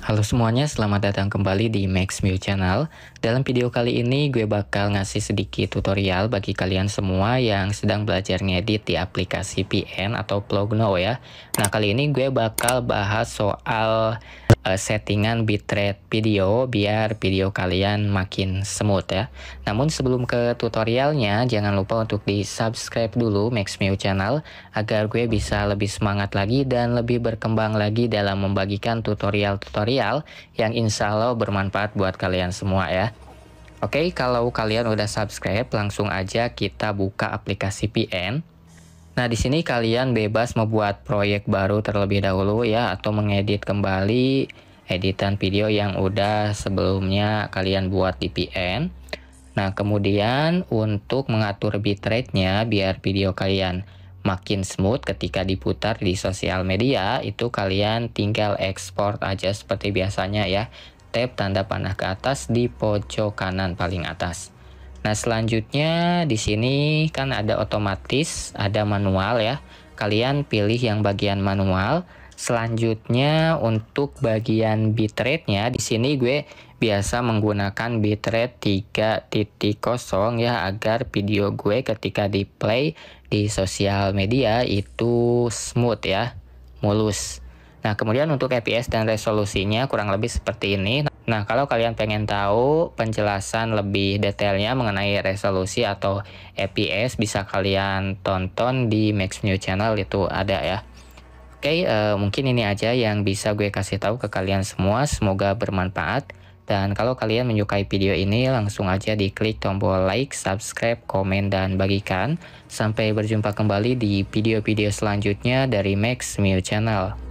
Halo semuanya, selamat datang kembali di Max Mew Channel. Dalam video kali ini gue bakal ngasih sedikit tutorial bagi kalian semua yang sedang belajar ngedit di aplikasi PN atau Plogno ya. Nah kali ini gue bakal bahas soal uh, settingan bitrate video biar video kalian makin smooth ya. Namun sebelum ke tutorialnya, jangan lupa untuk di subscribe dulu Maxmew channel agar gue bisa lebih semangat lagi dan lebih berkembang lagi dalam membagikan tutorial-tutorial yang insya Allah bermanfaat buat kalian semua ya. Oke, kalau kalian udah subscribe, langsung aja kita buka aplikasi PN. Nah, di sini kalian bebas membuat proyek baru terlebih dahulu ya atau mengedit kembali editan video yang udah sebelumnya kalian buat di PN. Nah, kemudian untuk mengatur bitrate-nya biar video kalian makin smooth ketika diputar di sosial media itu kalian tinggal ekspor aja seperti biasanya ya tab tanda panah ke atas di pojok kanan paling atas Nah, selanjutnya di sini kan ada otomatis, ada manual ya. Kalian pilih yang bagian manual. Selanjutnya untuk bagian bitrate-nya di sini gue biasa menggunakan bitrate 3.0 ya agar video gue ketika di play di sosial media itu smooth ya, mulus. Nah, kemudian untuk FPS dan resolusinya kurang lebih seperti ini. Nah, kalau kalian pengen tahu penjelasan lebih detailnya mengenai resolusi atau FPS, bisa kalian tonton di Max New Channel itu ada ya. Oke, uh, mungkin ini aja yang bisa gue kasih tahu ke kalian semua. Semoga bermanfaat. Dan kalau kalian menyukai video ini, langsung aja diklik tombol like, subscribe, komen, dan bagikan. Sampai berjumpa kembali di video-video selanjutnya dari Max Mew Channel.